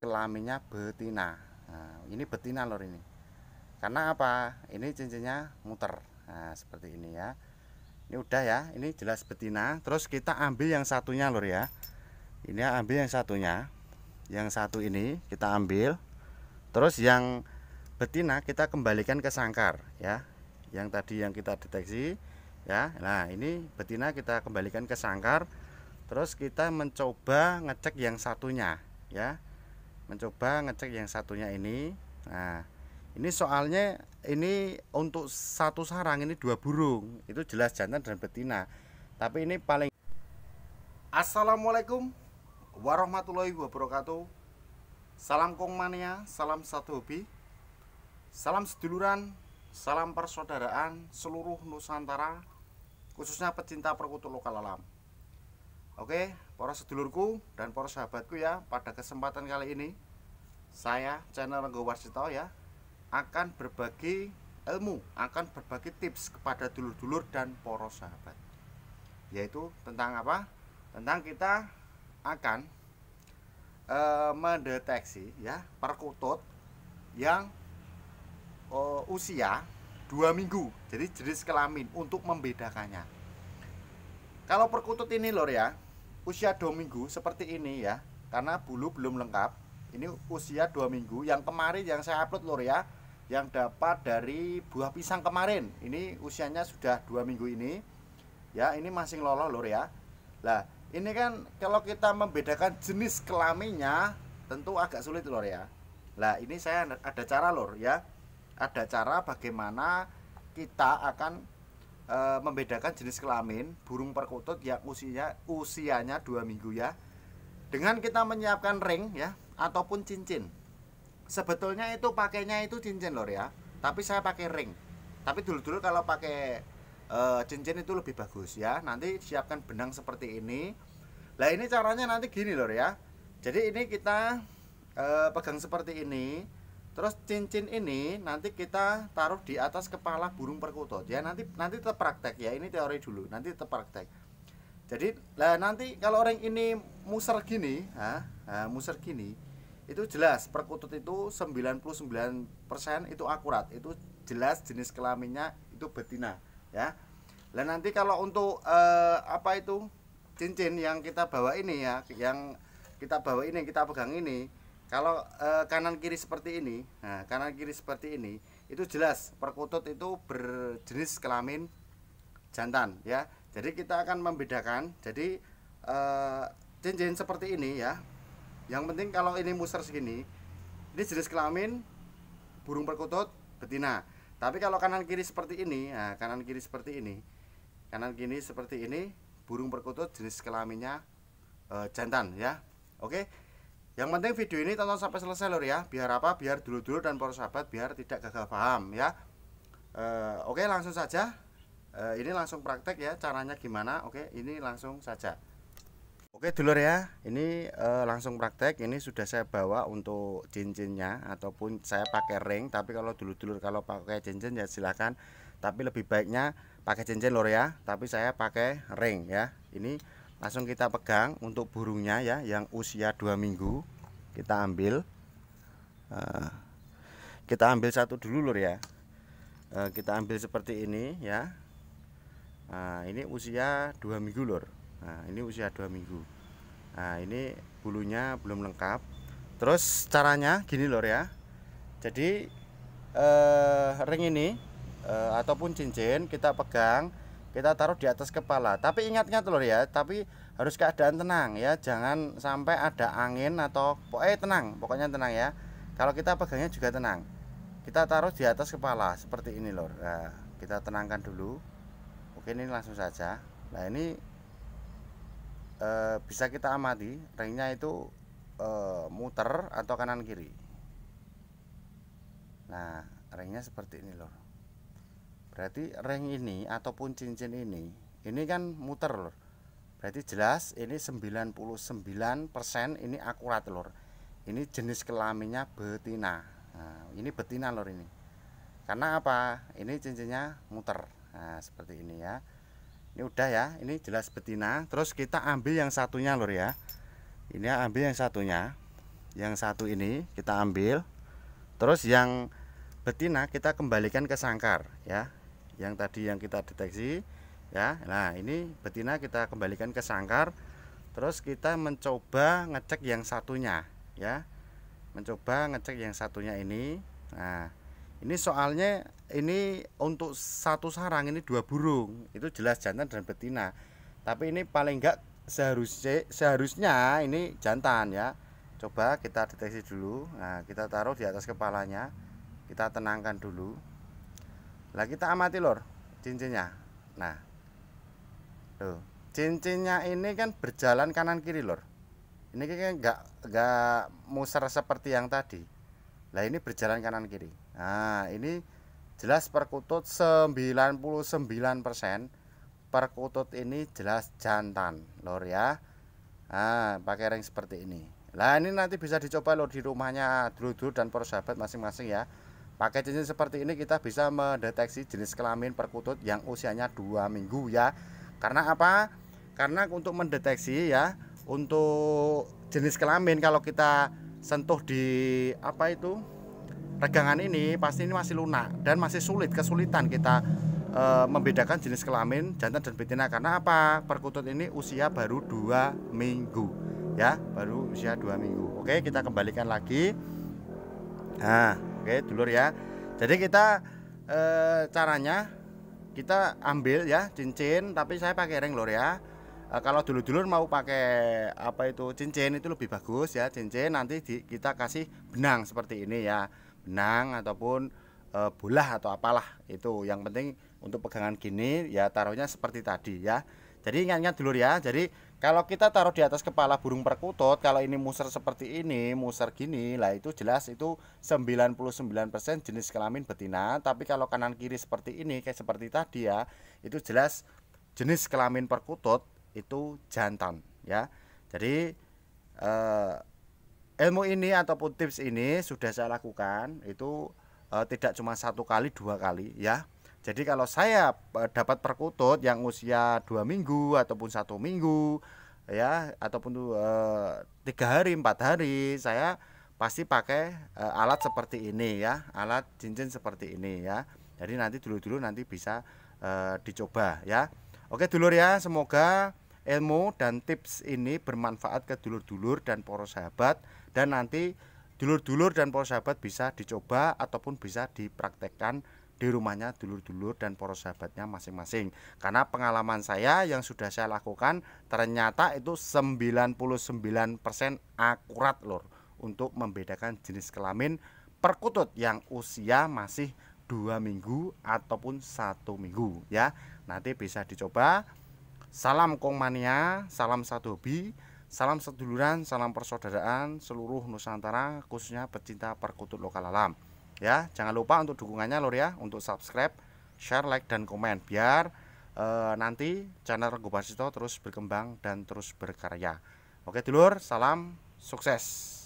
kelaminnya betina nah, ini betina lor ini karena apa ini cincinnya muter nah, seperti ini ya ini udah ya ini jelas betina terus kita ambil yang satunya lor ya ini ambil yang satunya yang satu ini kita ambil terus yang betina kita kembalikan ke sangkar ya yang tadi yang kita deteksi ya nah ini betina kita kembalikan ke sangkar terus kita mencoba ngecek yang satunya ya mencoba ngecek yang satunya ini nah ini soalnya ini untuk satu sarang ini dua burung itu jelas jantan dan betina tapi ini paling Assalamualaikum warahmatullahi wabarakatuh salam kongmania salam satu hobi salam seduluran salam persaudaraan seluruh Nusantara khususnya pecinta perkutut lokal alam Oke, poros sedulurku dan poros sahabatku ya, pada kesempatan kali ini saya channel Renggo Warsito ya akan berbagi ilmu, akan berbagi tips kepada dulur-dulur dan poros sahabat. Yaitu tentang apa? Tentang kita akan e, mendeteksi ya perkutut yang e, usia dua minggu, jadi jenis kelamin untuk membedakannya. Kalau perkutut ini lor ya, usia dua minggu seperti ini ya karena bulu belum lengkap ini usia dua minggu yang kemarin yang saya upload lor ya yang dapat dari buah pisang kemarin ini usianya sudah dua minggu ini ya ini masih ngeloloh lor ya lah ini kan kalau kita membedakan jenis kelaminnya tentu agak sulit lor ya lah ini saya ada cara lor ya ada cara bagaimana kita akan e, membedakan jenis kelamin burung perkutut yang usianya usianya dua minggu ya dengan kita menyiapkan ring ya ataupun cincin sebetulnya itu pakainya itu cincin lor ya tapi saya pakai ring tapi dulu-dulu kalau pakai e, cincin itu lebih bagus ya nanti siapkan benang seperti ini lah ini caranya nanti gini lor ya jadi ini kita e, pegang seperti ini Terus cincin ini nanti kita taruh di atas kepala burung perkutut ya. Nanti nanti tetap praktek ya. Ini teori dulu. Nanti tetap praktek. Jadi lah nanti kalau orang ini muser gini, ha, ha, muser gini, itu jelas perkutut itu 99% itu akurat. Itu jelas jenis kelaminnya itu betina ya. Lah nanti kalau untuk eh, apa itu cincin yang kita bawa ini ya, yang kita bawa ini, yang kita pegang ini, kalau e, kanan kiri seperti ini, nah kanan kiri seperti ini itu jelas perkutut itu berjenis kelamin jantan ya. Jadi kita akan membedakan. Jadi e, cincin seperti ini ya. Yang penting kalau ini muser segini, ini jenis kelamin burung perkutut betina. Tapi kalau kanan kiri seperti ini, nah, kanan kiri seperti ini, kanan kiri seperti ini, burung perkutut jenis kelaminnya e, jantan ya. Oke. Yang penting video ini tonton sampai selesai lor ya. Biar apa? Biar dulu-dulu dan para sahabat biar tidak gagal paham ya. E, Oke okay, langsung saja. E, ini langsung praktek ya. Caranya gimana? Oke okay, ini langsung saja. Oke dulur ya, ini e, langsung praktek. Ini sudah saya bawa untuk cincinnya ataupun saya pakai ring. Tapi kalau dulu dulu kalau pakai cincin ya silakan. Tapi lebih baiknya pakai cincin lor ya. Tapi saya pakai ring ya. Ini langsung kita pegang untuk burungnya ya yang usia dua minggu kita ambil eh, kita ambil satu dulu lur ya eh, kita ambil seperti ini ya nah, ini usia dua minggu lur nah, ini usia dua minggu nah ini bulunya belum lengkap terus caranya gini lur ya jadi eh, ring ini eh, ataupun cincin kita pegang kita taruh di atas kepala tapi ingatnya ingat telur ya tapi harus keadaan tenang ya jangan sampai ada angin atau eh tenang pokoknya tenang ya kalau kita pegangnya juga tenang kita taruh di atas kepala seperti ini lor nah, kita tenangkan dulu oke ini langsung saja nah ini e, bisa kita amati ringnya itu e, muter atau kanan kiri nah ringnya seperti ini lor berarti ring ini ataupun cincin ini ini kan muter lor berarti jelas ini 99% ini akurat lor ini jenis kelaminnya betina nah, ini betina lor ini karena apa ini cincinnya muter nah, seperti ini ya ini udah ya ini jelas betina terus kita ambil yang satunya lor ya ini ya, ambil yang satunya yang satu ini kita ambil terus yang betina kita kembalikan ke sangkar ya yang tadi yang kita deteksi ya nah ini betina kita kembalikan ke sangkar terus kita mencoba ngecek yang satunya ya mencoba ngecek yang satunya ini nah ini soalnya ini untuk satu sarang ini dua burung itu jelas jantan dan betina tapi ini paling enggak seharusnya seharusnya ini jantan ya coba kita deteksi dulu nah kita taruh di atas kepalanya kita tenangkan dulu lah kita amati lor cincinnya. Nah. Tuh, cincinnya ini kan berjalan kanan kiri lor. Ini kayaknya nggak nggak musar seperti yang tadi. Lah ini berjalan kanan kiri. Nah, ini jelas perkutut 99% perkutut ini jelas jantan lor ya. Nah, pakai ring seperti ini. Lah ini nanti bisa dicoba lor di rumahnya dulu-dulu dan para sahabat masing-masing ya. Pakai cincin seperti ini kita bisa mendeteksi jenis kelamin perkutut yang usianya 2 minggu ya. Karena apa? Karena untuk mendeteksi ya, untuk jenis kelamin kalau kita sentuh di apa itu? regangan ini pasti ini masih lunak dan masih sulit kesulitan kita e, membedakan jenis kelamin jantan dan betina karena apa? Perkutut ini usia baru dua minggu ya, baru usia dua minggu. Oke, kita kembalikan lagi. Nah, Oke, dulur ya. Jadi kita e, caranya kita ambil ya cincin, tapi saya pakai ring lur ya. E, kalau dulu dulur mau pakai apa itu cincin itu lebih bagus ya cincin nanti di, kita kasih benang seperti ini ya. Benang ataupun e, bola atau apalah itu. Yang penting untuk pegangan gini ya taruhnya seperti tadi ya. Jadi ingat-ingat dulu ya. Jadi kalau kita taruh di atas kepala burung perkutut, kalau ini muser seperti ini, muser gini, lah itu jelas itu 99% jenis kelamin betina. Tapi kalau kanan kiri seperti ini, kayak seperti tadi ya, itu jelas jenis kelamin perkutut itu jantan ya. Jadi eh, ilmu ini ataupun tips ini sudah saya lakukan itu eh, tidak cuma satu kali dua kali ya jadi kalau saya eh, dapat perkutut yang usia dua minggu ataupun satu minggu ya ataupun eh, tiga hari empat hari saya pasti pakai e, alat seperti ini ya alat cincin seperti ini ya. Jadi nanti dulu-dulu nanti bisa e, dicoba ya. Oke dulur ya semoga ilmu dan tips ini bermanfaat ke dulur-dulur dan poros sahabat dan nanti dulur-dulur dan poros sahabat bisa dicoba ataupun bisa dipraktekkan di rumahnya dulur-dulur dan poros sahabatnya masing-masing. Karena pengalaman saya yang sudah saya lakukan ternyata itu 99% akurat lor untuk membedakan jenis kelamin perkutut yang usia masih dua minggu ataupun satu minggu ya nanti bisa dicoba salam kongmania salam satu hobi salam seduluran salam persaudaraan seluruh nusantara khususnya pecinta perkutut lokal alam ya jangan lupa untuk dukungannya lor ya untuk subscribe share like dan komen biar e, nanti channel Gobasito terus berkembang dan terus berkarya oke dulur salam sukses